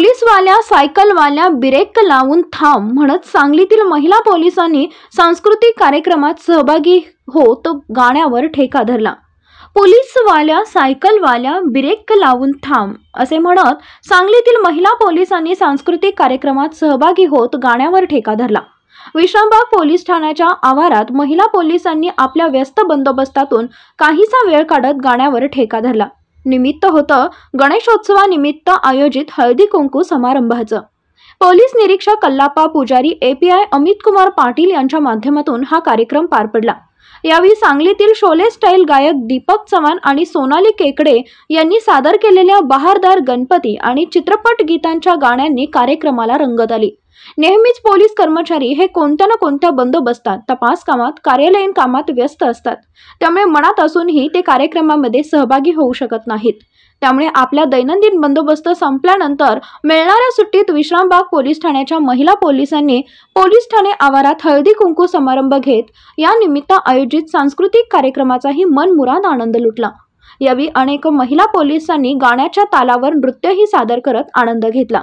पोलीसवाल्या सायकलवाल्या break लावून थांब म्हणत सांगलीतील महिला पोलिसांनी सांस्कृतिक कार्यक्रमात सहभागी होत गाण्यावर ठेका धरला पोलीसवाल्या सायकलवाल्या ब्रेक लावून थांब असे म्हणत सांगलीतील महिला पोलिसांनी सांस्कृतिक कार्यक्रमात सहभागी होत गाण्यावर ठेका धरला विश्रामबाग पोलीस ठाण्याच्या आवारात महिला पोलिसांनी आपल्या व्यस्त बंदोबस्तातून काहीसा वेळ काढत गाण्यावर ठेका धरला निमित्त होतं गणेशोत्सवानिमित्त आयोजित हळदी कुंकू समारंभाचं पोलीस निरीक्षक कल्लापा पुजारी एपीआय अमित कुमार पाटील यांच्या माध्यमातून हा कार्यक्रम पार पडला यावेळी सांगलीतील शोले स्टाईल गायक दीपक चव्हाण आणि सोनाली केकडे यांनी सादर केलेल्या बहारदार गणपती आणि चित्रपट गीतांच्या गाण्यांनी कार्यक्रमाला रंगत आली नेहमीच पोलीस कर्मचारी हे कोणत्या ना कोणत्या बंदोबस्तात तपास कामात कार्यालयीन कामात व्यस्त असतात त्यामुळे मनात असूनही ते कार्यक्रमामध्ये सहभागी होऊ शकत नाहीत त्यामुळे आपल्या दैनंदिन बंदोबस्त संपल्यानंतर मिळणाऱ्या सुट्टीत विश्रामबाग पोलीस ठाण्याच्या महिला पोलिसांनी पोलीस ठाणे आवारात हळदी कुंकू समारंभ घेत या निमित्त आयोजित सांस्कृतिक कार्यक्रमाचाही मनमुराद आनंद लुटला यावेळी अनेक महिला पोलिसांनी गाण्याच्या तालावर नृत्यही सादर करत आनंद घेतला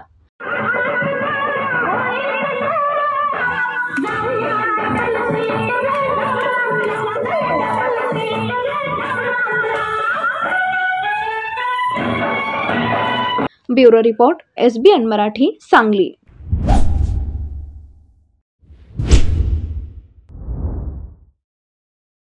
bureau report SBN Marathi Sangli